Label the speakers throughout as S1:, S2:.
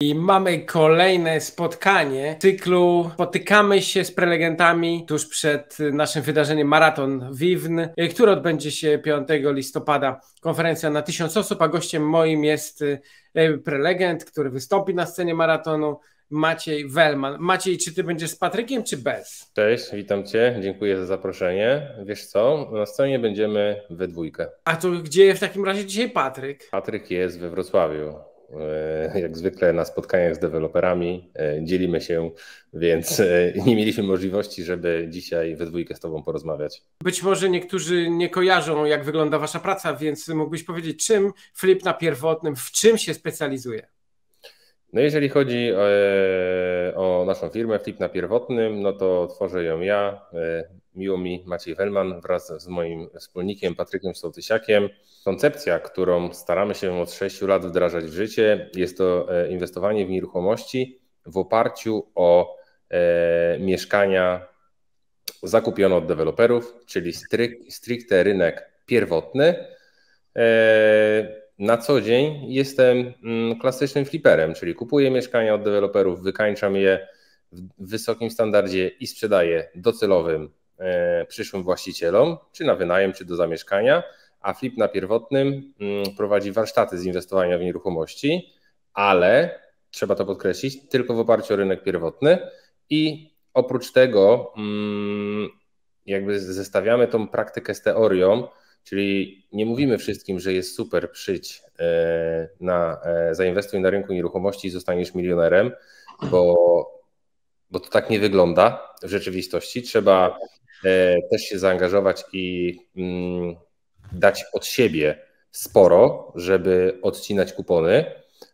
S1: I mamy kolejne spotkanie cyklu. Spotykamy się z prelegentami tuż przed naszym wydarzeniem Maraton Wiwn, który odbędzie się 5 listopada. Konferencja na 1000 osób, a gościem moim jest e, prelegent, który wystąpi na scenie maratonu. Maciej Welman. Maciej, czy ty będziesz z Patrykiem, czy bez?
S2: Cześć, witam cię, dziękuję za zaproszenie. Wiesz co, na scenie będziemy we dwójkę. A to
S1: gdzie w takim razie dzisiaj Patryk?
S2: Patryk jest we Wrocławiu. E, jak zwykle na spotkaniach z deweloperami e, dzielimy się, więc e, nie mieliśmy możliwości, żeby dzisiaj we dwójkę z Tobą porozmawiać.
S1: Być może niektórzy nie kojarzą, jak wygląda Wasza praca, więc mógłbyś powiedzieć, czym Flip na pierwotnym, w czym się specjalizuje?
S2: No jeżeli chodzi o, o naszą firmę Flip na pierwotnym, no to tworzę ją ja, miło mi Maciej Welman wraz z moim wspólnikiem Patrykiem Sołtysiakiem. Koncepcja, którą staramy się od 6 lat wdrażać w życie, jest to e, inwestowanie w nieruchomości w oparciu o e, mieszkania zakupione od deweloperów, czyli stricte rynek pierwotny. E, na co dzień jestem mm, klasycznym fliperem, czyli kupuję mieszkania od deweloperów, wykańczam je w wysokim standardzie i sprzedaję docelowym E, przyszłym właścicielom, czy na wynajem, czy do zamieszkania, a Flip na pierwotnym mm, prowadzi warsztaty z inwestowania w nieruchomości, ale trzeba to podkreślić, tylko w oparciu o rynek pierwotny i oprócz tego mm, jakby zestawiamy tą praktykę z teorią, czyli nie mówimy wszystkim, że jest super przyć e, na e, zainwestuj na rynku nieruchomości i zostaniesz milionerem, bo, bo to tak nie wygląda w rzeczywistości. Trzeba E, też się zaangażować i mm, dać od siebie sporo, żeby odcinać kupony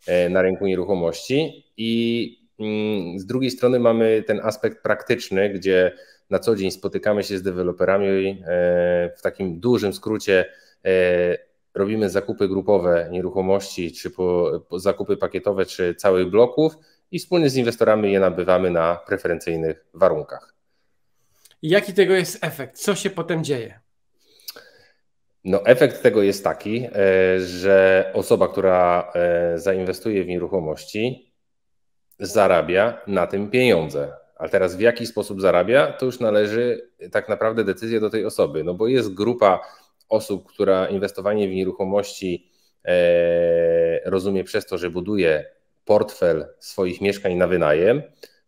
S2: e, na rynku nieruchomości. I mm, z drugiej strony mamy ten aspekt praktyczny, gdzie na co dzień spotykamy się z deweloperami e, w takim dużym skrócie. Robimy zakupy grupowe nieruchomości, czy po, po zakupy pakietowe, czy całych bloków i wspólnie z inwestorami je nabywamy na preferencyjnych warunkach.
S1: I jaki tego jest efekt? Co się potem dzieje?
S2: No, efekt tego jest taki, e, że osoba, która e, zainwestuje w nieruchomości, zarabia na tym pieniądze. Ale teraz w jaki sposób zarabia, to już należy tak naprawdę decyzję do tej osoby, no bo jest grupa osób, która inwestowanie w nieruchomości e, rozumie przez to, że buduje portfel swoich mieszkań na wynajem,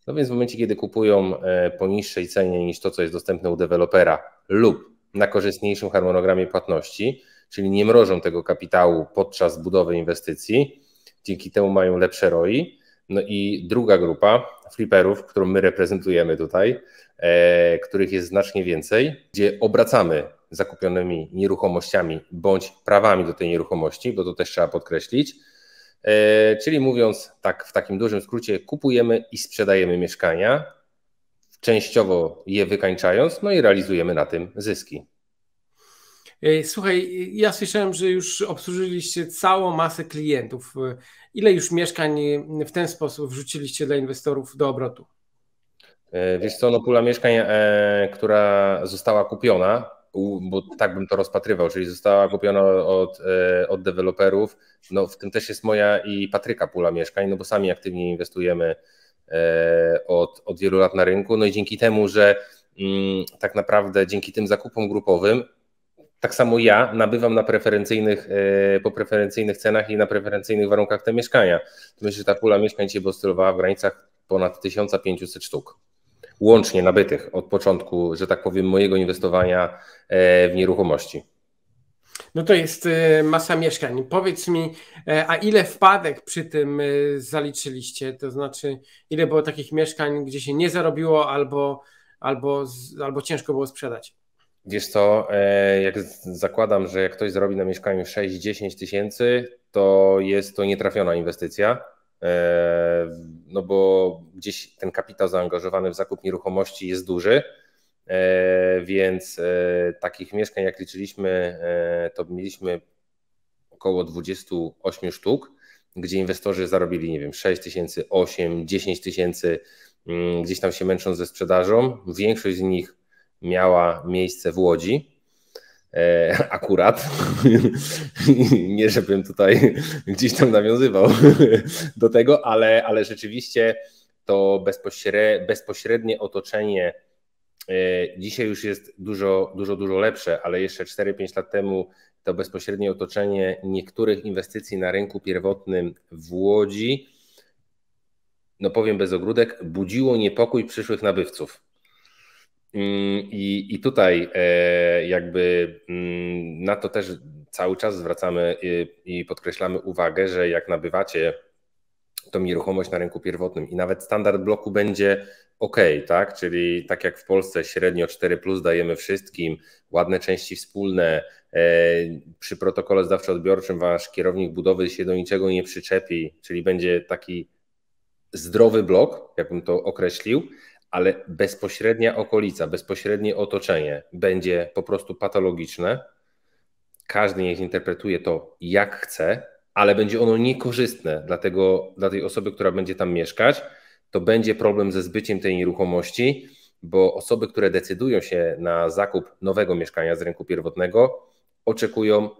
S2: no więc w momencie, kiedy kupują e, po niższej cenie niż to, co jest dostępne u dewelopera lub na korzystniejszym harmonogramie płatności, czyli nie mrożą tego kapitału podczas budowy inwestycji, dzięki temu mają lepsze ROI. No i druga grupa fliperów, którą my reprezentujemy tutaj, e, których jest znacznie więcej, gdzie obracamy zakupionymi nieruchomościami bądź prawami do tej nieruchomości, bo to też trzeba podkreślić, E, czyli mówiąc tak w takim dużym skrócie, kupujemy i sprzedajemy mieszkania, częściowo je wykańczając, no i realizujemy na tym zyski.
S1: E, słuchaj, ja słyszałem, że już obsłużyliście całą masę klientów. E, ile już mieszkań w ten sposób wrzuciliście dla inwestorów do obrotu?
S2: Wiesz co, no pula mieszkań, która została kupiona, bo tak bym to rozpatrywał, czyli została kupiona od, e, od deweloperów. No, w tym też jest moja i Patryka pula mieszkań, no bo sami aktywnie inwestujemy e, od, od wielu lat na rynku. No i dzięki temu, że mm, tak naprawdę dzięki tym zakupom grupowym, tak samo ja nabywam na preferencyjnych, e, po preferencyjnych cenach i na preferencyjnych warunkach te mieszkania. Myślę, że ta pula mieszkań się by oscylowała w granicach ponad 1500 sztuk łącznie nabytych od początku, że tak powiem, mojego inwestowania e, w nieruchomości.
S1: No to jest e, masa mieszkań. Powiedz mi, e, a ile wpadek przy tym zaliczyliście? To znaczy, ile było takich mieszkań, gdzie się nie zarobiło albo, albo, albo ciężko było sprzedać?
S2: Wiesz co, jak zakładam, że jak ktoś zarobi na mieszkaniu 6-10 tysięcy, to jest to nietrafiona inwestycja E, no bo gdzieś ten kapitał zaangażowany w zakup nieruchomości jest duży, e, więc e, takich mieszkań, jak liczyliśmy, to mieliśmy około 28 sztuk, gdzie inwestorzy zarobili, nie wiem, 6 tysięcy, 8, 10 tysięcy, mm, gdzieś tam się męcząc ze sprzedażą. Większość z nich miała miejsce w Łodzi, E, akurat. Nie, żebym tutaj gdzieś tam nawiązywał do tego, ale, ale rzeczywiście to bezpośrednie, otoczenie e, dzisiaj już jest dużo, dużo, dużo lepsze, ale jeszcze 4-5 lat temu to bezpośrednie otoczenie niektórych inwestycji na rynku pierwotnym w Łodzi, no powiem bez ogródek, budziło niepokój przyszłych nabywców. Mm, I, I tutaj e, jakby mm, na to też cały czas zwracamy y, i podkreślamy uwagę, że jak nabywacie tą nieruchomość na rynku pierwotnym i nawet standard bloku będzie ok, tak? Czyli tak jak w Polsce średnio 4 plus dajemy wszystkim, ładne części wspólne, e, przy protokole zdawczo-odbiorczym wasz kierownik budowy się do niczego nie przyczepi, czyli będzie taki zdrowy blok, jakbym to określił, ale bezpośrednia okolica, bezpośrednie otoczenie będzie po prostu patologiczne. Każdy niech interpretuje to jak chce, ale będzie ono niekorzystne dla, tego, dla tej osoby, która będzie tam mieszkać. To będzie problem ze zbyciem tej nieruchomości, bo osoby, które decydują się na zakup nowego mieszkania z rynku pierwotnego, oczekują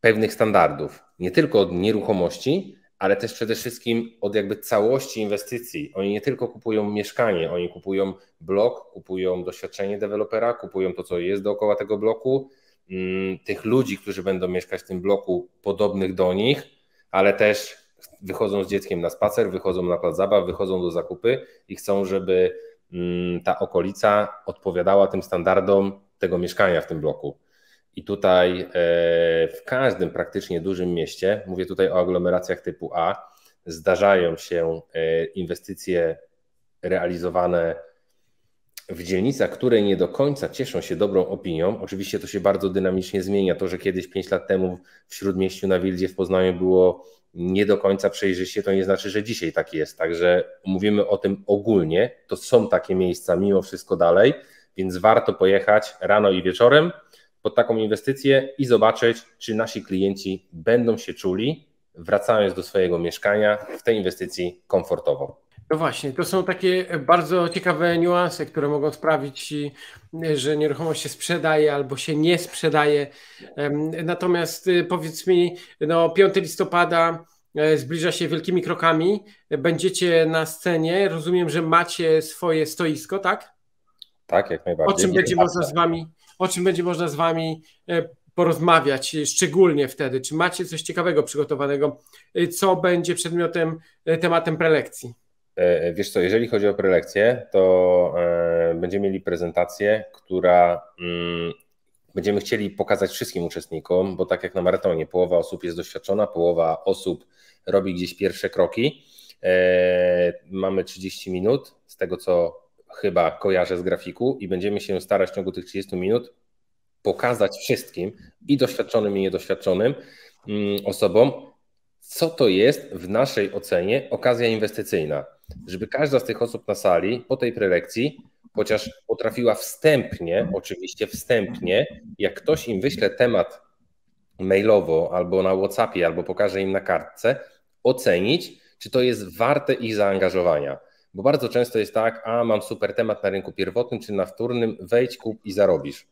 S2: pewnych standardów, nie tylko od nieruchomości, ale też przede wszystkim od jakby całości inwestycji. Oni nie tylko kupują mieszkanie, oni kupują blok, kupują doświadczenie dewelopera, kupują to, co jest dookoła tego bloku, mm, tych ludzi, którzy będą mieszkać w tym bloku, podobnych do nich, ale też wychodzą z dzieckiem na spacer, wychodzą na plac zabaw, wychodzą do zakupy i chcą, żeby mm, ta okolica odpowiadała tym standardom tego mieszkania w tym bloku. I tutaj e, w każdym praktycznie dużym mieście, mówię tutaj o aglomeracjach typu A, zdarzają się e, inwestycje realizowane w dzielnicach, które nie do końca cieszą się dobrą opinią. Oczywiście to się bardzo dynamicznie zmienia. To, że kiedyś 5 lat temu w śródmieściu na Wildzie w Poznaniu było nie do końca przejrzyście, to nie znaczy, że dzisiaj tak jest. Także mówimy o tym ogólnie. To są takie miejsca mimo wszystko dalej, więc warto pojechać rano i wieczorem pod taką inwestycję i zobaczyć, czy nasi klienci będą się czuli, wracając do swojego mieszkania, w tej inwestycji
S1: komfortowo. No właśnie, to są takie bardzo ciekawe niuanse, które mogą sprawić, że nieruchomość się sprzedaje albo się nie sprzedaje. Natomiast y, powiedz mi, no 5 listopada e, zbliża się wielkimi krokami, będziecie na scenie, rozumiem, że macie swoje stoisko, tak?
S2: Tak, jak najbardziej. O czym będzie można tak, z tak.
S1: Wami o czym będzie można z Wami e, porozmawiać, e, szczególnie wtedy. Czy macie coś ciekawego przygotowanego, e, co będzie przedmiotem, tematem prelekcji?
S2: Wiesz co, jeżeli chodzi o prelekcję, to będziemy mieli prezentację, która mm, będziemy chcieli pokazać wszystkim uczestnikom, bo tak jak na maratonie, połowa osób jest doświadczona, połowa osób robi gdzieś pierwsze kroki. Mamy 30 minut, z tego co chyba kojarzę z grafiku i będziemy się starać w ciągu tych 30 minut pokazać wszystkim i doświadczonym i niedoświadczonym mm, osobom, co to jest w naszej ocenie okazja inwestycyjna. Żeby każda z tych osób na sali po tej prelekcji, chociaż potrafiła wstępnie, oczywiście wstępnie, jak ktoś im wyśle temat mailowo albo na WhatsAppie, albo pokaże im na kartce, ocenić, czy to jest warte ich zaangażowania bo bardzo często jest tak, a mam super temat na rynku pierwotnym czy na wtórnym, wejdź, kup i zarobisz.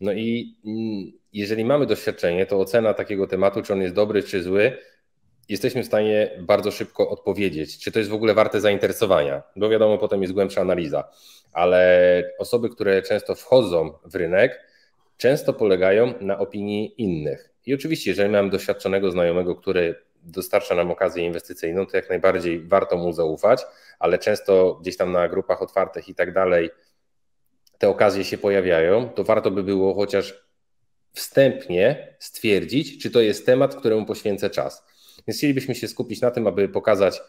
S2: No i mm, jeżeli mamy doświadczenie, to ocena takiego tematu, czy on jest dobry, czy zły, jesteśmy w stanie bardzo szybko odpowiedzieć, czy to jest w ogóle warte zainteresowania, bo wiadomo, potem jest głębsza analiza. Ale osoby, które często wchodzą w rynek, często polegają na opinii innych. I oczywiście, jeżeli mam doświadczonego znajomego, który dostarcza nam okazję inwestycyjną, to jak najbardziej warto mu zaufać, ale często gdzieś tam na grupach otwartych i tak dalej te okazje się pojawiają, to warto by było chociaż wstępnie stwierdzić, czy to jest temat, któremu poświęcę czas. Więc chcielibyśmy się skupić na tym, aby pokazać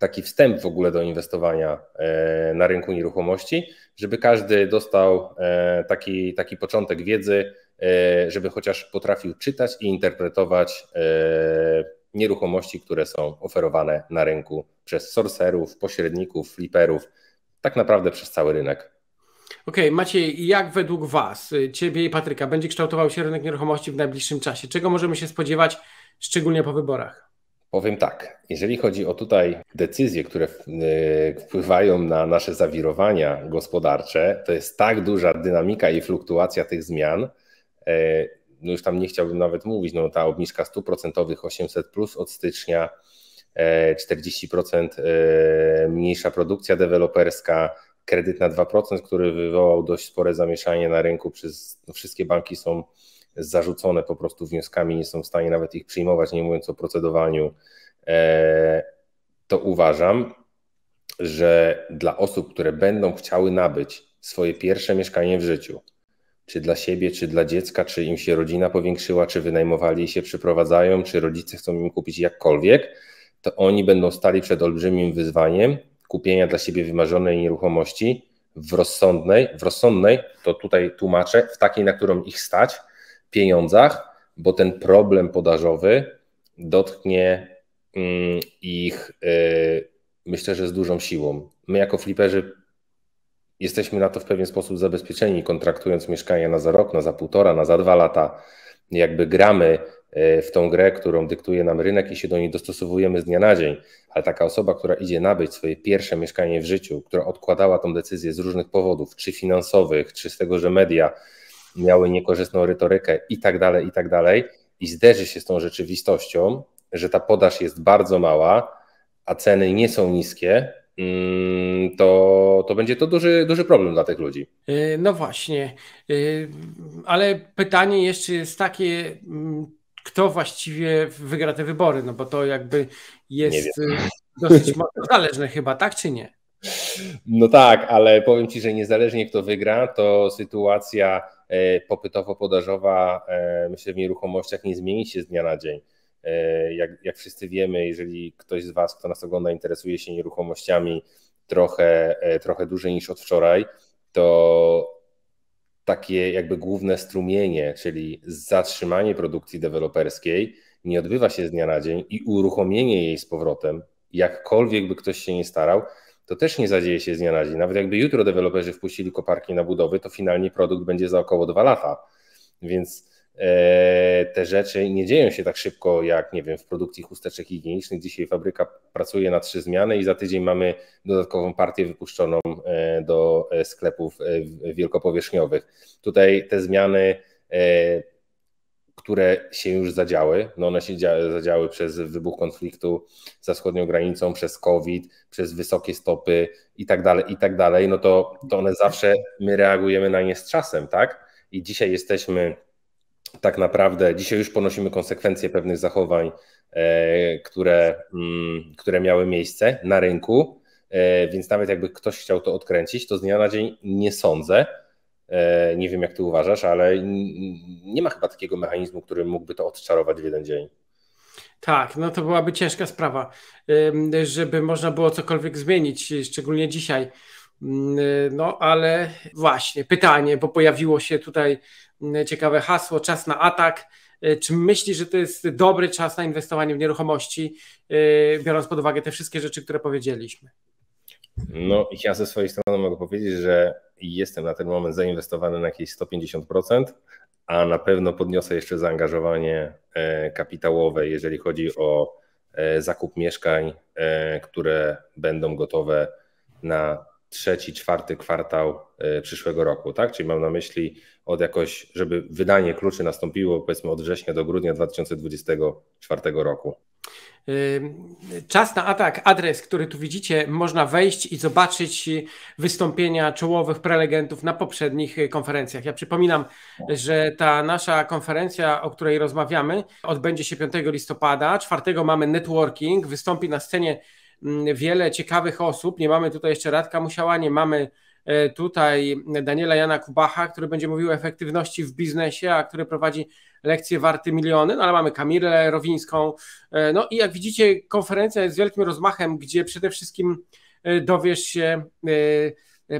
S2: taki wstęp w ogóle do inwestowania e, na rynku nieruchomości, żeby każdy dostał e, taki, taki początek wiedzy, E, żeby chociaż potrafił czytać i interpretować e, nieruchomości, które są oferowane na rynku przez sorcerów, pośredników, fliperów, tak naprawdę przez cały rynek.
S1: Okej, okay, Maciej, jak według Was, y, Ciebie i Patryka, będzie kształtował się rynek nieruchomości w najbliższym czasie? Czego możemy się spodziewać, szczególnie po wyborach?
S2: Powiem tak, jeżeli chodzi o tutaj decyzje, które y, wpływają na nasze zawirowania gospodarcze, to jest tak duża dynamika i fluktuacja tych zmian, E, no już tam nie chciałbym nawet mówić, no ta obniżka 100% 800 plus od stycznia 40% e, e, mniejsza produkcja deweloperska, kredyt na 2%, który wywołał dość spore zamieszanie na rynku przez no wszystkie banki są zarzucone po prostu wnioskami, nie są w stanie nawet ich przyjmować, nie mówiąc o procedowaniu. To uważam, że dla osób, które będą chciały nabyć swoje pierwsze mieszkanie w życiu, czy dla siebie, czy dla dziecka, czy im się rodzina powiększyła, czy wynajmowali się przyprowadzają, czy rodzice chcą im kupić jakkolwiek, to oni będą stali przed olbrzymim wyzwaniem kupienia dla siebie wymarzonej nieruchomości w rozsądnej, w rozsądnej, to tutaj tłumaczę, w takiej, na którą ich stać, pieniądzach, bo ten problem podażowy dotknie mm, ich, y, myślę, że z dużą siłą. My jako fliperzy jesteśmy na to w pewien sposób zabezpieczeni, kontraktując mieszkania na za rok, na za półtora, na za dwa lata. Jakby gramy e, w tą grę, którą dyktuje nam rynek i się do niej dostosowujemy z dnia na dzień, ale taka osoba, która idzie nabyć swoje pierwsze mieszkanie w życiu, która odkładała tą decyzję z różnych powodów, czy finansowych, czy z tego, że media miały niekorzystną retorykę i tak dalej, i tak dalej, i zderzy się z tą rzeczywistością, że ta podaż jest bardzo mała, a ceny nie są niskie, Mm, to, to będzie to duży, duży problem dla tych ludzi.
S1: E, no właśnie, e, ale pytanie jeszcze jest takie, mm, kto właściwie wygra te wybory, no bo to jakby jest e, dosyć zależne chyba, tak czy nie?
S2: No tak, ale powiem Ci, że niezależnie kto wygra, to sytuacja popytowo-podażowa myślę w nieruchomościach nie zmieni się z dnia na dzień E, jak, jak wszyscy wiemy, jeżeli ktoś z Was, kto nas ogląda, interesuje się nieruchomościami trochę, e, trochę dłużej niż od wczoraj, to takie jakby główne strumienie, czyli zatrzymanie produkcji deweloperskiej, nie odbywa się z dnia na dzień i uruchomienie jej z powrotem, jakkolwiek by ktoś się nie starał, to też nie zadzieje się z dnia na dzień. Nawet jakby jutro deweloperzy wpuścili koparki na budowy, to finalnie produkt będzie za około dwa lata. Więc E, te rzeczy nie dzieją się tak szybko jak, nie wiem, w produkcji chusteczek higienicznych. Dzisiaj fabryka pracuje na trzy zmiany i za tydzień mamy dodatkową partię wypuszczoną e, do e, sklepów wielkopowierzchniowych. Tutaj te zmiany, które się już zadziały, no one się zadziały przez wybuch konfliktu za wschodnią granicą, przez COVID, przez wysokie stopy i tak dalej, i tak dalej, no to, to one zawsze, my reagujemy na nie z czasem, tak? I dzisiaj jesteśmy tak naprawdę dzisiaj już ponosimy konsekwencje pewnych zachowań, e, które, mm, które miały miejsce na rynku, e, więc nawet jakby ktoś chciał to odkręcić, to z dnia na dzień nie sądzę. E, nie wiem, jak ty uważasz, ale nie ma chyba takiego mechanizmu, który mógłby to odczarować w jeden dzień.
S1: Tak, no to byłaby ciężka sprawa, żeby można było cokolwiek zmienić, szczególnie dzisiaj. Mm, y, no ale właśnie, pytanie, bo pojawiło się tutaj mm, ciekawe hasło, czas na atak. Y, czy myślisz, że to jest dobry czas na inwestowanie w nieruchomości, y, biorąc pod uwagę te wszystkie rzeczy, które powiedzieliśmy?
S2: No, ja ze swojej strony mogę powiedzieć, że jestem na ten moment zainwestowany na jakieś 150%, a na pewno podniosę jeszcze zaangażowanie e, kapitałowe, jeżeli chodzi o e, zakup mieszkań, e, które będą gotowe na trzeci, czwarty kwartał e, przyszłego roku, tak? Czyli mam na myśli od jakoś, żeby wydanie kluczy nastąpiło powiedzmy od września do grudnia 2024 roku.
S1: Czas na atak, adres, który tu widzicie, można wejść i zobaczyć wystąpienia czołowych prelegentów na poprzednich konferencjach. Ja przypominam, że ta nasza konferencja, o której rozmawiamy, odbędzie się 5 listopada. 4 mamy networking, wystąpi na scenie Mm, wiele ciekawych osób. Nie mamy tutaj jeszcze Radka Musiała, nie mamy e, tutaj Daniela Jana Kubacha, który będzie mówił o efektywności w biznesie, a który prowadzi lekcje warte miliony, no ale mamy Kamilę Rowińską. E, no i jak widzicie, konferencja jest z wielkim rozmachem, gdzie przede wszystkim e, dowiesz się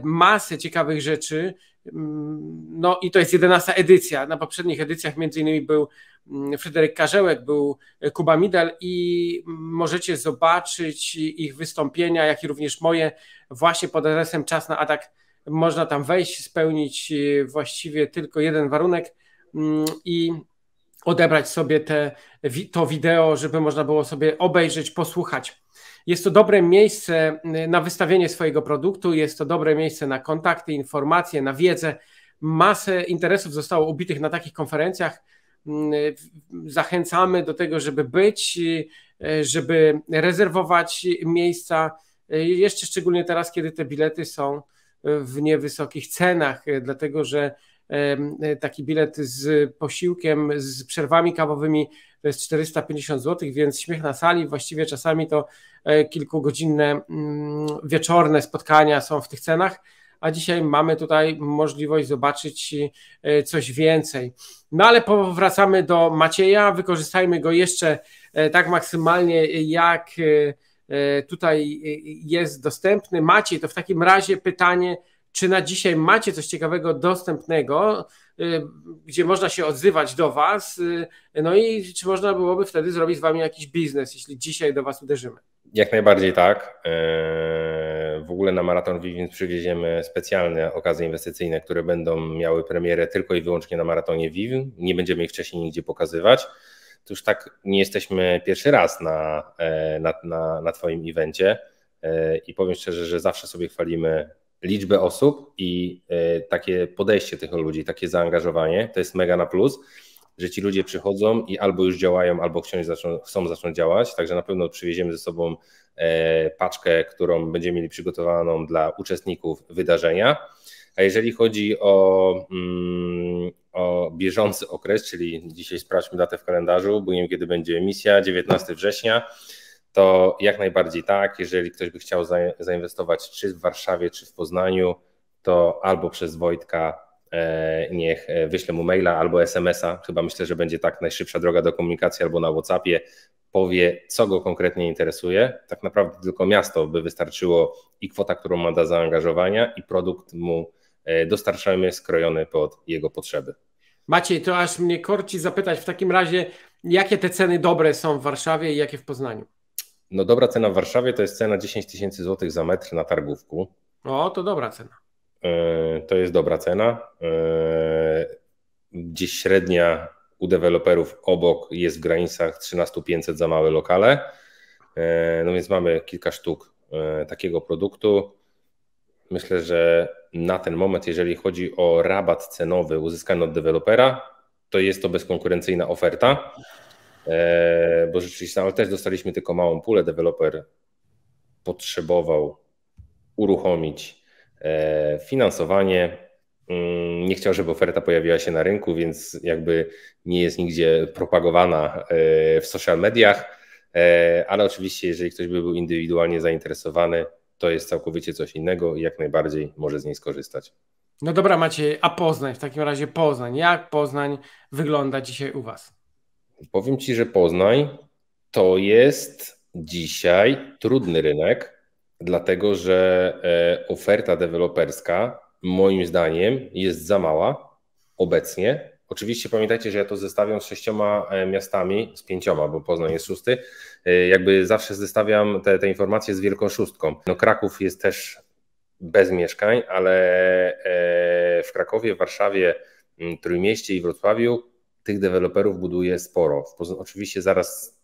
S1: masę ciekawych rzeczy, no i to jest jedenasta edycja. Na poprzednich edycjach między innymi był mm, Fryderyk Karzełek, był Kuba Midal i możecie zobaczyć ich wystąpienia, jak i również moje właśnie pod adresem Czas na Atak. Można tam wejść, spełnić y, właściwie tylko jeden warunek mm, i odebrać sobie te, to wideo, żeby można było sobie obejrzeć, posłuchać. Jest to dobre miejsce y, na wystawienie swojego produktu, jest to dobre miejsce na kontakty, informacje, na wiedzę. Masę interesów zostało ubitych na takich konferencjach. Mm, zachęcamy do tego, żeby być, y, y, żeby rezerwować miejsca. Jeszcze szczególnie teraz, kiedy te bilety są w niewysokich cenach, dlatego że E, taki bilet z posiłkiem, z przerwami kawowymi to jest 450 zł, więc śmiech na sali. Właściwie czasami to e, kilkugodzinne mm, wieczorne spotkania są w tych cenach, a dzisiaj mamy tutaj możliwość zobaczyć e, coś więcej. No ale powracamy do Macieja, wykorzystajmy go jeszcze tak maksymalnie, jak tutaj jest dostępny. Maciej, to w takim razie pytanie czy na dzisiaj macie coś ciekawego dostępnego, y, gdzie można się odzywać do Was, y, no i czy można byłoby wtedy zrobić z Wami jakiś biznes, jeśli dzisiaj do Was uderzymy?
S2: Jak najbardziej tak. E, w ogóle na Maraton Vivint przywieziemy specjalne okazje inwestycyjne, które będą miały premierę tylko i wyłącznie na Maratonie Vivint. Nie będziemy ich wcześniej nigdzie pokazywać. To już tak nie jesteśmy pierwszy raz na, e, na, na, na Twoim evencie e, i powiem szczerze, że zawsze sobie chwalimy liczbę osób i e, takie podejście tych ludzi, takie zaangażowanie, to jest mega na plus, że ci ludzie przychodzą i albo już działają, albo chcą zacząć działać, także na pewno przywieziemy ze sobą e, paczkę, którą będziemy mieli przygotowaną dla uczestników wydarzenia. A jeżeli chodzi o, mm, o bieżący okres, czyli dzisiaj sprawdźmy datę w kalendarzu, bo nie wiem kiedy będzie misja, 19 września, to jak najbardziej tak. Jeżeli ktoś by chciał zainwestować czy w Warszawie, czy w Poznaniu, to albo przez Wojtka e, niech e, wyśle mu maila albo SMS-a. Chyba myślę, że będzie tak najszybsza droga do komunikacji, albo na WhatsAppie powie, co go konkretnie interesuje. Tak naprawdę tylko miasto by wystarczyło i kwota, którą ma do zaangażowania, i produkt mu e, dostarczamy skrojony pod jego potrzeby.
S1: Maciej, to aż mnie korci zapytać w takim razie, jakie te ceny dobre są w Warszawie i jakie w Poznaniu?
S2: No dobra cena w Warszawie to jest cena 10 tysięcy złotych za metr na targówku.
S1: O, to dobra cena.
S2: E, to jest dobra cena. E, gdzieś średnia u deweloperów obok jest w granicach 13500 za małe lokale. E, no więc mamy kilka sztuk takiego produktu. Myślę, że na ten moment, jeżeli chodzi o rabat cenowy uzyskany od dewelopera, to jest to bezkonkurencyjna oferta. E, bo rzeczywiście, ale też dostaliśmy tylko małą pulę. Deweloper potrzebował uruchomić e, finansowanie. Mm, nie chciał, żeby oferta pojawiła się na rynku, więc jakby nie jest nigdzie propagowana e, w social mediach. Ale oczywiście, jeżeli ktoś by był indywidualnie zainteresowany, to jest całkowicie coś innego i jak najbardziej może z niej skorzystać.
S1: No dobra, macie, a Poznań w takim razie Poznań. Jak Poznań wygląda dzisiaj u Was?
S2: Powiem Ci, że Poznań to jest dzisiaj trudny rynek, dlatego że e, oferta deweloperska moim zdaniem jest za mała obecnie. Oczywiście pamiętajcie, że ja to zestawiam z sześcioma e, miastami, z pięcioma, bo Poznań jest szósty. E, jakby zawsze zestawiam te, te informacje z Wielką Szóstką. No Kraków jest też bez mieszkań, ale w Krakowie, Warszawie, Trójmieście i Wrocławiu tych deweloperów buduje sporo. Oczywiście zaraz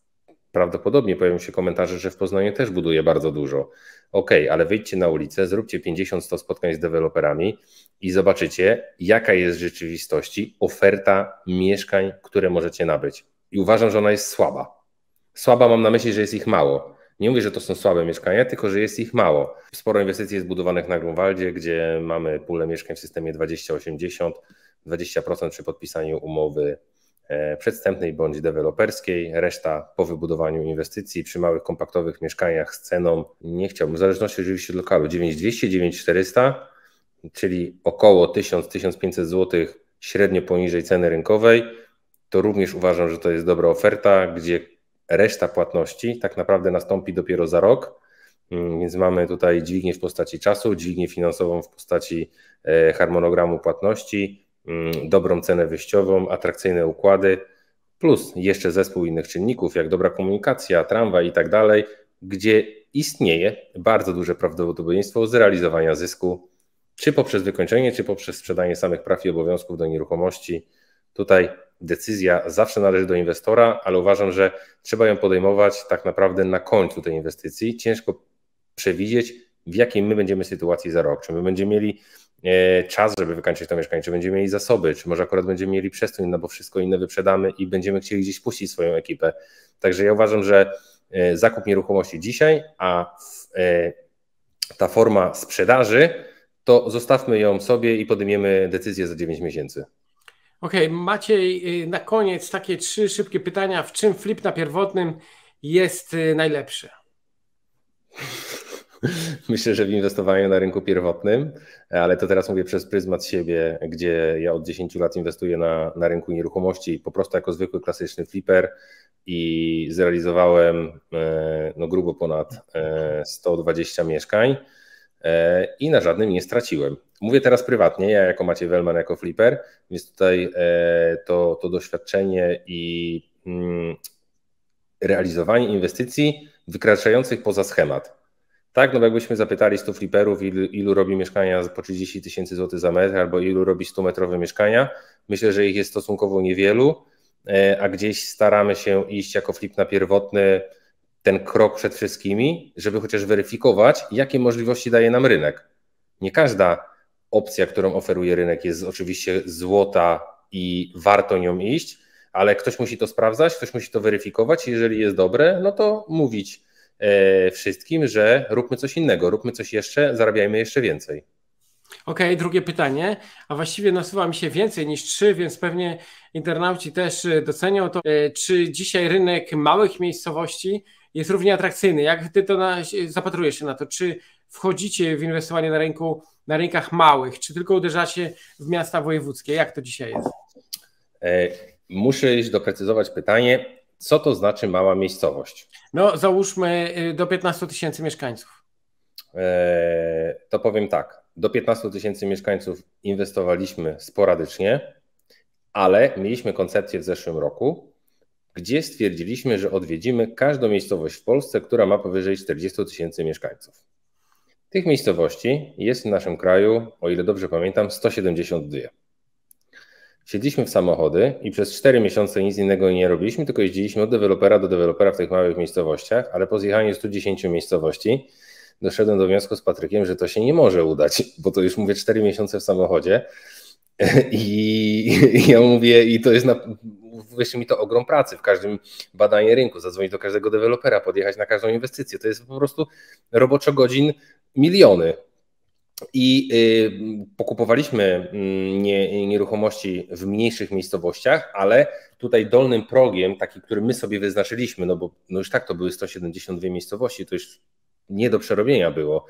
S2: prawdopodobnie pojawią się komentarze, że w Poznaniu też buduje bardzo dużo. Ok, ale wyjdźcie na ulicę, zróbcie 50-100 spotkań z deweloperami i zobaczycie, jaka jest w rzeczywistości oferta mieszkań, które możecie nabyć. I uważam, że ona jest słaba. Słaba mam na myśli, że jest ich mało. Nie mówię, że to są słabe mieszkania, tylko że jest ich mało. Sporo inwestycji jest budowanych na Grunwaldzie, gdzie mamy pulę mieszkań w systemie 20-80, 20% przy podpisaniu umowy E, przedstępnej bądź deweloperskiej, reszta po wybudowaniu inwestycji przy małych kompaktowych mieszkaniach z ceną, nie chciałbym, w zależności oczywiście od lokalu, 9200, 9400, czyli około 1000-1500 zł średnio poniżej ceny rynkowej, to również uważam, że to jest dobra oferta, gdzie reszta płatności tak naprawdę nastąpi dopiero za rok. Mm, więc mamy tutaj dźwignię w postaci czasu, dźwignię finansową w postaci e, harmonogramu płatności, Mm, dobrą cenę wyjściową, atrakcyjne układy, plus jeszcze zespół innych czynników, jak dobra komunikacja, tramwaj i tak dalej, gdzie istnieje bardzo duże prawdopodobieństwo zrealizowania zysku, czy poprzez wykończenie, czy poprzez sprzedanie samych praw i obowiązków do nieruchomości. Tutaj decyzja zawsze należy do inwestora, ale uważam, że trzeba ją podejmować tak naprawdę na końcu tej inwestycji. Ciężko przewidzieć, w jakiej my będziemy sytuacji za rok. Czy my będziemy mieli E, czas, żeby wykańczyć to mieszkanie, czy będziemy mieli zasoby, czy może akurat będziemy mieli przestój, no bo wszystko inne wyprzedamy i będziemy chcieli gdzieś puścić swoją ekipę. Także ja uważam, że e, zakup nieruchomości dzisiaj, a e, ta forma sprzedaży, to zostawmy ją sobie i podejmiemy decyzję za 9 miesięcy.
S1: Okej, okay, Maciej, y, na koniec takie trzy szybkie pytania. W czym flip na pierwotnym jest y, najlepszy?
S2: myślę, że w inwestowaniu na rynku pierwotnym, ale to teraz mówię przez pryzmat siebie, gdzie ja od 10 lat inwestuję na, na rynku nieruchomości po prostu jako zwykły klasyczny flipper i zrealizowałem e, no, grubo ponad 120 e, mieszkań e, i na żadnym nie straciłem. Mówię teraz prywatnie, ja jako Maciej Wellman, jako flipper, więc tutaj to, to doświadczenie i mm, realizowanie inwestycji wykraczających poza schemat. Tak, no jakbyśmy zapytali 100 fliperów, ilu, ilu robi mieszkania po 30 tysięcy złotych za metr, albo ilu robi 100-metrowe mieszkania, myślę, że ich jest stosunkowo niewielu, e, a gdzieś staramy się iść jako flip na pierwotny ten krok przed wszystkimi, żeby chociaż weryfikować, jakie możliwości daje nam rynek. Nie każda opcja, którą oferuje rynek, jest oczywiście złota i warto nią iść, ale ktoś musi to sprawdzać, ktoś musi to weryfikować. Jeżeli jest dobre, no to mówić E, wszystkim, że róbmy coś innego, róbmy coś jeszcze, zarabiajmy jeszcze więcej.
S1: Okej, okay, drugie pytanie, a właściwie nasuwa mi się więcej niż trzy, więc pewnie internauci też e, docenią to. E, czy dzisiaj rynek małych miejscowości jest równie atrakcyjny? Jak ty to na, zapatrujesz się na to? Czy wchodzicie w inwestowanie na rynku, na rynkach małych, czy tylko uderzacie w miasta wojewódzkie? Jak to dzisiaj jest?
S2: Muszę doprecyzować pytanie. Co to znaczy mała miejscowość?
S1: No, załóżmy y, do 15 tysięcy mieszkańców.
S2: E, to powiem tak. Do 15 tysięcy mieszkańców inwestowaliśmy sporadycznie, ale mieliśmy koncepcję w zeszłym roku, gdzie stwierdziliśmy, że odwiedzimy każdą miejscowość w Polsce, która ma powyżej 40 tysięcy mieszkańców. Tych miejscowości jest w naszym kraju, o ile dobrze pamiętam, 172. Siedliśmy w samochody i przez 4 miesiące nic innego nie robiliśmy, tylko jeździliśmy od dewelopera do dewelopera w tych małych miejscowościach, ale po zjechaniu 110 miejscowości doszedłem do wniosku z Patrykiem, że to się nie może udać, bo to już mówię 4 miesiące w samochodzie i ja mówię, i to jest na, wyszło mi to ogrom pracy w każdym badaniu rynku, zadzwonić do każdego dewelopera, podjechać na każdą inwestycję. To jest po prostu roboczo godzin miliony i y, pokupowaliśmy mm, nieruchomości w mniejszych miejscowościach, ale tutaj dolnym progiem, taki, który my sobie wyznaczyliśmy, no bo no już tak to były 172 miejscowości, to już nie do przerobienia było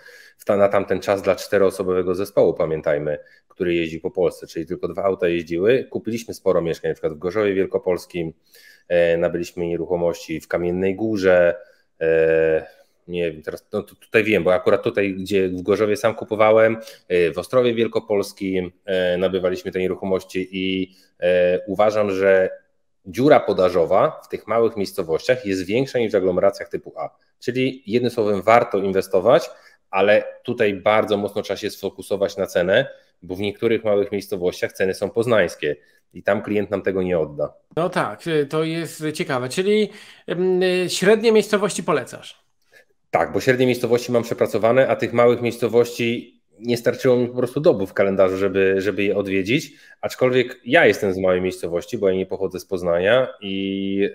S2: na tamten czas dla czteroosobowego zespołu, pamiętajmy, który jeździł po Polsce, czyli tylko dwa auta jeździły. Kupiliśmy sporo mieszkań, na przykład w Gorzowie Wielkopolskim, e, nabyliśmy nieruchomości w Kamiennej Górze, e, nie wiem, teraz no, tutaj wiem, bo akurat tutaj, gdzie w Gorzowie sam kupowałem, e, w Ostrowie Wielkopolskim e, nabywaliśmy te nieruchomości i e, uważam, że dziura podażowa w tych małych miejscowościach jest większa niż w aglomeracjach typu A. Czyli jednym słowem warto inwestować, ale tutaj bardzo mocno trzeba się sfokusować na cenę, bo w niektórych małych miejscowościach ceny są poznańskie i tam klient nam tego nie odda.
S1: No tak, to jest ciekawe. Czyli mm, średnie miejscowości polecasz?
S2: Tak, bo średnie miejscowości mam przepracowane, a tych małych miejscowości nie starczyło mi po prostu dobu w kalendarzu, żeby, żeby je odwiedzić. Aczkolwiek ja jestem z małej miejscowości, bo ja nie pochodzę z Poznania i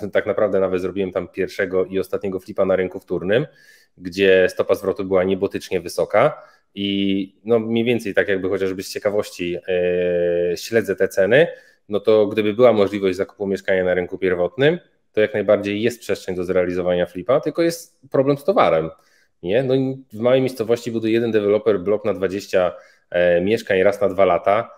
S2: e, tak naprawdę nawet zrobiłem tam pierwszego i ostatniego flipa na rynku wtórnym, gdzie stopa zwrotu była niebotycznie wysoka. I no mniej więcej tak jakby chociażby z ciekawości e, śledzę te ceny, no to gdyby była możliwość zakupu mieszkania na rynku pierwotnym, to jak najbardziej jest przestrzeń do zrealizowania flipa, tylko jest problem z towarem. Nie? No w małej miejscowości buduje jeden deweloper blok na 20 e, mieszkań raz na dwa lata.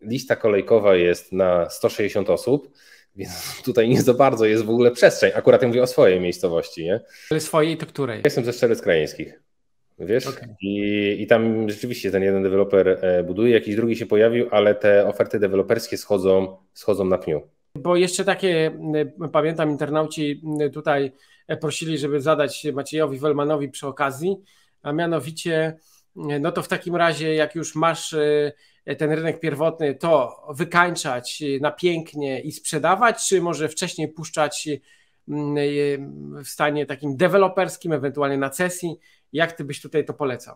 S2: Lista kolejkowa jest na 160 osób, więc tutaj nie za bardzo jest w ogóle przestrzeń. Akurat ja mówię o swojej miejscowości. Nie?
S1: Ale swojej to której?
S2: Jestem ze Szczelec Krajeńskich. Wiesz? Okay. I, I tam rzeczywiście ten jeden deweloper e, buduje, jakiś drugi się pojawił, ale te oferty deweloperskie schodzą, schodzą na pniu.
S1: Bo jeszcze takie, mm, pamiętam, internauci mm, tutaj e, prosili, żeby zadać Maciejowi Wolmanowi przy okazji, a mianowicie, mm, no to w takim razie, jak już masz e, e, ten rynek pierwotny, to wykańczać na pięknie i sprzedawać, czy może wcześniej puszczać w stanie takim deweloperskim, ewentualnie na sesji, Jak ty byś tutaj to polecał?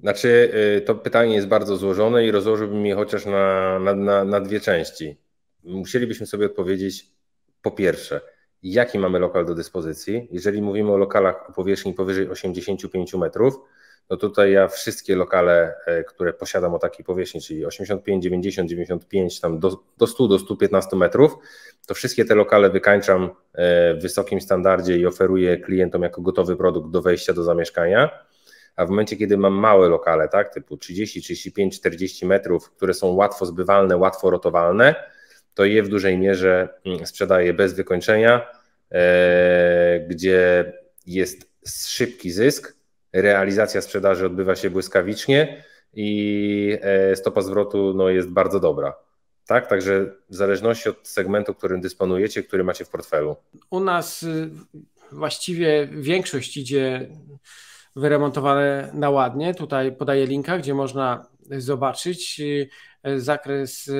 S2: Znaczy, to pytanie jest bardzo złożone i rozłożyłbym je chociaż na, na, na dwie części musielibyśmy sobie odpowiedzieć po pierwsze, jaki mamy lokal do dyspozycji. Jeżeli mówimy o lokalach o powierzchni powyżej 85 metrów, no tutaj ja wszystkie lokale, e, które posiadam o takiej powierzchni, czyli 85, 90, 95, tam do, do 100, do 115 metrów, to wszystkie te lokale wykańczam e, w wysokim standardzie i oferuję klientom jako gotowy produkt do wejścia do zamieszkania. A w momencie, kiedy mam małe lokale, tak, typu 30, 35, 40 metrów, które są łatwo zbywalne, łatwo rotowalne, to je w dużej mierze mm, sprzedaje bez wykończenia, e, gdzie jest szybki zysk, realizacja sprzedaży odbywa się błyskawicznie i e, stopa zwrotu no, jest bardzo dobra. Tak, także w zależności od segmentu, którym dysponujecie, który macie w portfelu.
S1: U nas y, właściwie większość idzie wyremontowane na ładnie. Tutaj podaję linka, gdzie można zobaczyć. Y, E, zakres, e,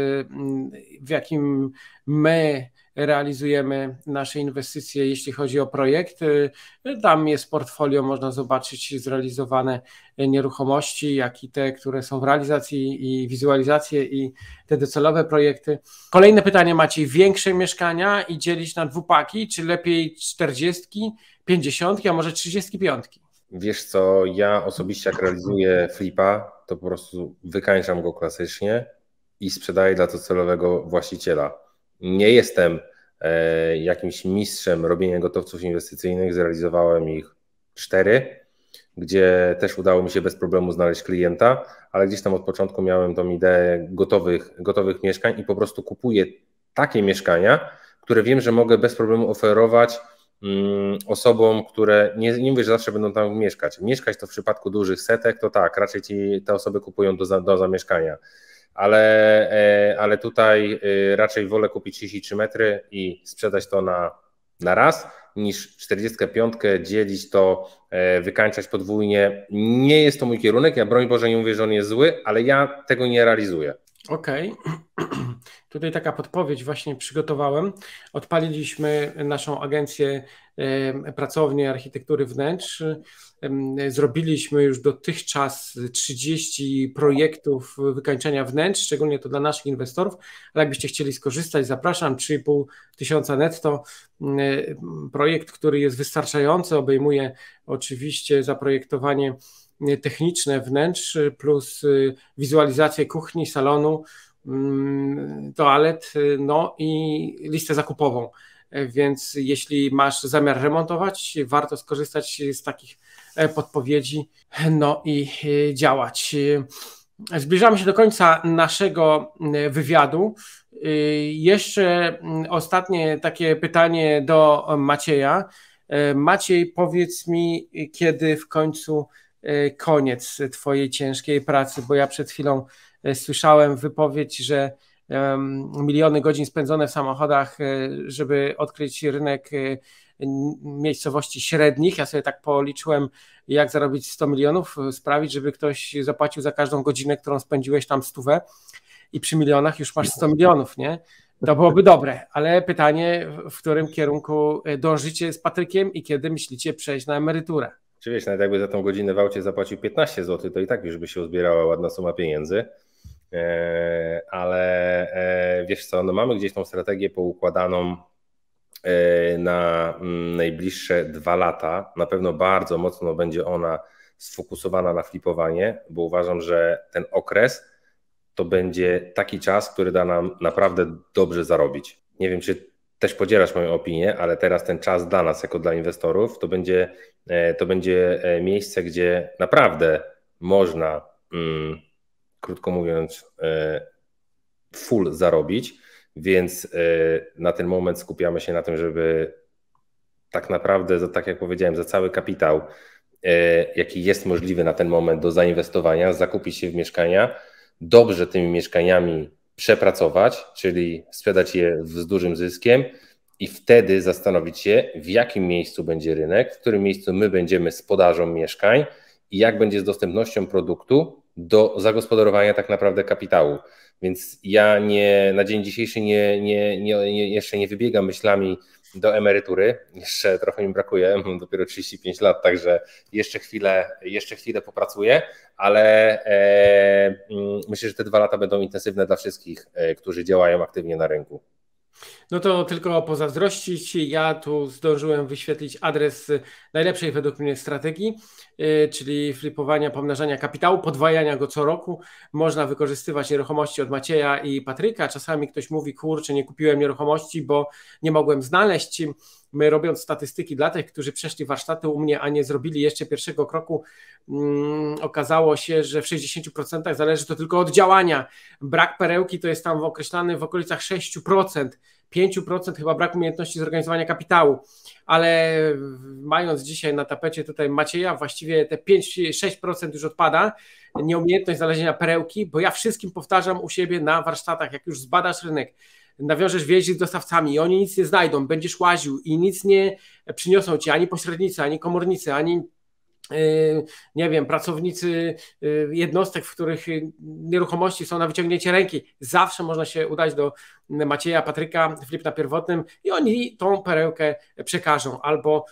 S1: w jakim my realizujemy nasze inwestycje, jeśli chodzi o projekty. E, tam jest portfolio, można zobaczyć zrealizowane nieruchomości, jak i te, które są w realizacji i wizualizacje i te docelowe projekty. Kolejne pytanie, macie większe mieszkania i dzielić na dwupaki, czy lepiej 40, 50, a może 35?
S2: Wiesz co, ja osobiście jak realizuję flipa, to po prostu wykańczam go klasycznie i sprzedaję dla docelowego właściciela. Nie jestem e, jakimś mistrzem robienia gotowców inwestycyjnych, zrealizowałem ich cztery, gdzie też udało mi się bez problemu znaleźć klienta, ale gdzieś tam od początku miałem tą ideę gotowych, gotowych mieszkań i po prostu kupuję takie mieszkania, które wiem, że mogę bez problemu oferować Mm, osobom, które nie, nie mówię, że zawsze będą tam mieszkać. Mieszkać to w przypadku dużych setek, to tak, raczej ci te osoby kupują do, do zamieszkania. Ale, e, ale tutaj y, raczej wolę kupić 33 metry i sprzedać to na, na raz, niż 45 dzielić to, e, wykańczać podwójnie. Nie jest to mój kierunek. Ja broń Boże nie mówię, że on jest zły, ale ja tego nie realizuję.
S1: Okej. Okay. Tutaj taka podpowiedź właśnie przygotowałem. Odpaliliśmy naszą agencję pracowni architektury wnętrz. Zrobiliśmy już dotychczas 30 projektów wykańczenia wnętrz, szczególnie to dla naszych inwestorów, ale jakbyście chcieli skorzystać, zapraszam, 3,5 tysiąca netto. Projekt, który jest wystarczający, obejmuje oczywiście zaprojektowanie techniczne wnętrz plus y, wizualizację kuchni, salonu, Mm, toalet, y, no i listę zakupową. E, więc jeśli masz zamiar remontować, warto skorzystać z takich e, podpowiedzi, no i y, działać. E, zbliżamy się do końca naszego y, wywiadu. Jeszcze mm, ostatnie takie pytanie do Macieja. Maciej, powiedz mi, kiedy w końcu koniec Twojej ciężkiej pracy, bo ja przed chwilą E, słyszałem wypowiedź, że miliony godzin spędzone w samochodach, e, żeby odkryć rynek e, miejscowości średnich. Ja sobie tak policzyłem, jak zarobić 100 milionów, sprawić, żeby ktoś zapłacił za każdą godzinę, którą spędziłeś tam stówę i przy milionach już masz 100 milionów, nie? To byłoby dobre, ale pytanie, w którym kierunku dążycie z Patrykiem i kiedy myślicie przejść na emeryturę?
S2: Czy wiesz, nawet jakby za tą godzinę w aucie zapłacił 15 zł, to i tak już by się uzbierała ładna suma pieniędzy. E, ale e, wiesz co, no mamy gdzieś tą strategię poukładaną e, na mm, najbliższe dwa lata. Na pewno bardzo mocno będzie ona sfokusowana na flipowanie, bo uważam, że ten okres to będzie taki czas, który da nam naprawdę dobrze zarobić. Nie wiem, czy też podzielasz moją opinię, ale teraz ten czas dla nas, jako dla inwestorów, to będzie, to będzie miejsce, gdzie naprawdę można mm, krótko mówiąc, e, full zarobić, więc e, na ten moment skupiamy się na tym, żeby tak naprawdę, tak jak powiedziałem, za cały kapitał, e, jaki jest możliwy na ten moment do zainwestowania, zakupić się w mieszkania, dobrze tymi mieszkaniami przepracować, czyli sprzedać je z dużym zyskiem i wtedy zastanowić się, w jakim miejscu będzie rynek, w którym miejscu my będziemy z podażą mieszkań i jak będzie z dostępnością produktu, do zagospodarowania tak naprawdę kapitału. Więc ja nie, na dzień dzisiejszy nie, nie, nie, jeszcze nie wybiegam myślami do emerytury. Jeszcze trochę mi brakuje, mam dopiero 35 lat, także jeszcze chwilę, jeszcze chwilę popracuję, ale e, mm, myślę, że te dwa lata będą intensywne dla wszystkich, e, którzy działają aktywnie na rynku.
S1: No to tylko pozazdrościć. Ja tu zdążyłem wyświetlić adres najlepszej według mnie strategii, y, czyli flipowania, pomnażania kapitału, podwajania go co roku. Można wykorzystywać nieruchomości od Macieja i Patryka. Czasami ktoś mówi, kurczę, nie kupiłem nieruchomości, bo nie mogłem znaleźć. My robiąc statystyki dla tych, którzy przeszli warsztaty u mnie, a nie zrobili jeszcze pierwszego kroku, mm, okazało się, że w 60% zależy to tylko od działania. Brak perełki to jest tam określany w okolicach 6% 5% chyba brak umiejętności zorganizowania kapitału, ale mając dzisiaj na tapecie tutaj Macieja, właściwie te 5-6% już odpada, nieumiejętność znalezienia perełki, bo ja wszystkim powtarzam u siebie na warsztatach, jak już zbadasz rynek, nawiążesz więzi z dostawcami i oni nic nie znajdą, będziesz łaził i nic nie przyniosą ci ani pośrednicy, ani komornicy, ani Yy, nie wiem, pracownicy yy, jednostek, w których nieruchomości są na wyciągnięcie ręki. Zawsze można się udać do Macieja, Patryka, Flip na pierwotnym i oni tą perełkę przekażą albo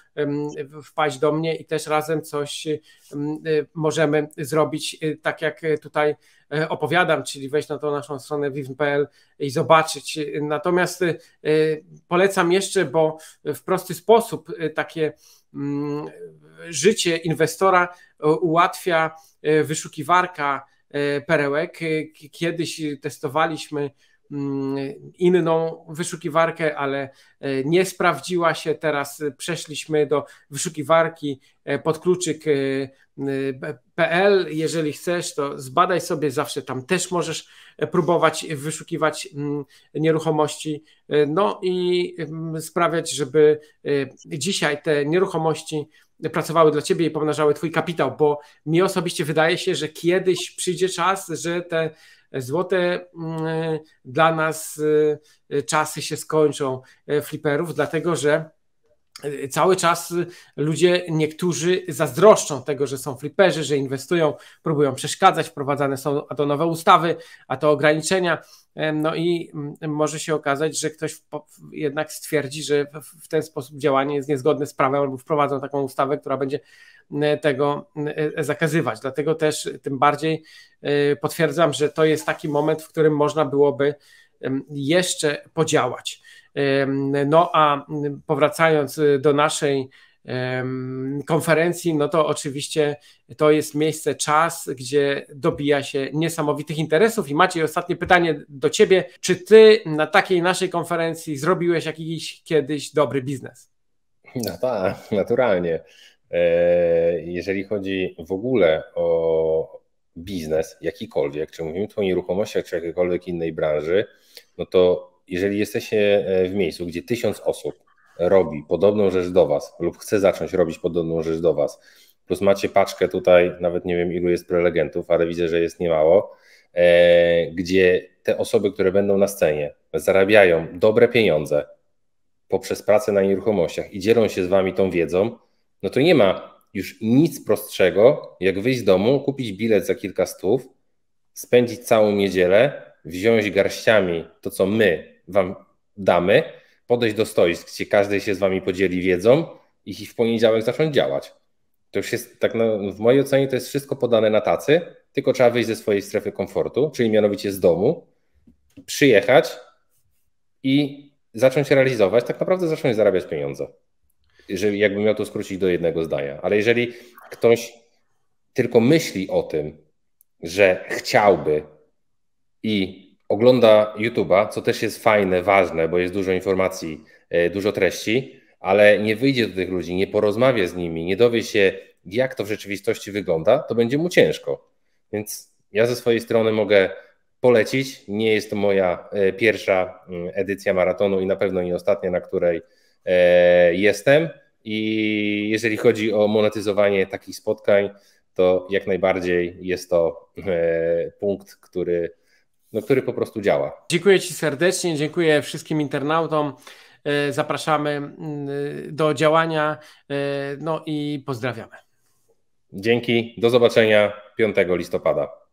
S1: wpaść do mnie i też razem coś y, możemy zrobić, y, tak jak tutaj e, opowiadam, czyli wejść na tą naszą stronę vivn.pl i zobaczyć. Natomiast y, polecam jeszcze, bo w prosty sposób takie Mm, życie inwestora e, ułatwia e, wyszukiwarka e, perełek. Kiedyś testowaliśmy Mm, inną wyszukiwarkę, ale e, nie sprawdziła się. Teraz przeszliśmy do wyszukiwarki e, pod kluczyk e, PL. Jeżeli chcesz, to zbadaj sobie, zawsze tam też możesz próbować wyszukiwać mm, nieruchomości, no i mm, sprawiać, żeby dzisiaj te nieruchomości pracowały dla ciebie i pomnażały twój kapitał, bo mi osobiście wydaje się, że kiedyś przyjdzie czas, że te złote mm, dla nas y, czasy się skończą y, fliperów, dlatego że cały czas ludzie, niektórzy zazdroszczą tego, że są fliperzy, że inwestują, próbują przeszkadzać, wprowadzane są a to nowe ustawy, a to ograniczenia. No i mm, może się okazać, że ktoś jednak stwierdzi, że w ten sposób działanie jest niezgodne z prawem, albo wprowadzą taką ustawę, która będzie mm, tego mm, e, e, zakazywać. Dlatego też tym bardziej e, potwierdzam, że to jest taki moment, w którym można byłoby jeszcze podziałać. No a powracając y, do naszej konferencji, no to oczywiście to jest miejsce, czas, gdzie dobija się niesamowitych interesów. I Maciej, ostatnie pytanie do Ciebie. Czy Ty na takiej naszej konferencji zrobiłeś jakiś kiedyś dobry biznes?
S2: No tak, naturalnie. E, jeżeli chodzi w ogóle o biznes jakikolwiek, czy mówimy tu o nieruchomościach, czy jakiejkolwiek innej branży, no to jeżeli jesteście e, w miejscu, gdzie tysiąc osób robi podobną rzecz do Was lub chce zacząć robić podobną rzecz do Was, plus macie paczkę tutaj, nawet nie wiem ilu jest prelegentów, ale widzę, że jest niemało, e, gdzie te osoby, które będą na scenie, zarabiają dobre pieniądze poprzez pracę na nieruchomościach i dzielą się z Wami tą wiedzą, no to nie ma już nic prostszego, jak wyjść z domu, kupić bilet za kilka stów, spędzić całą niedzielę, wziąć garściami to, co my Wam damy, podejść do stoisk, gdzie każdy się z Wami podzieli wiedzą i w poniedziałek zacząć działać. To już jest, tak no, w mojej ocenie, to jest wszystko podane na tacy, tylko trzeba wyjść ze swojej strefy komfortu, czyli mianowicie z domu, przyjechać i zacząć realizować, tak naprawdę zacząć zarabiać pieniądze. Jeżeli, jakbym miał to skrócić do jednego zdania. Ale jeżeli ktoś tylko myśli o tym, że chciałby i ogląda YouTube'a, co też jest fajne, ważne, bo jest dużo informacji, e, dużo treści, ale nie wyjdzie do tych ludzi, nie porozmawia z nimi, nie dowie się, jak to w rzeczywistości wygląda, to będzie mu ciężko. Więc ja ze swojej strony mogę polecić. Nie jest to moja e, pierwsza mm, edycja maratonu i na pewno nie ostatnia, na której e, jestem. I jeżeli chodzi o monetyzowanie takich spotkań, to jak najbardziej jest to punkt, który no, który po prostu działa.
S1: Dziękuję Ci serdecznie, dziękuję wszystkim internautom. E, zapraszamy e, do działania, e, no i pozdrawiamy.
S2: Dzięki, do zobaczenia 5 listopada.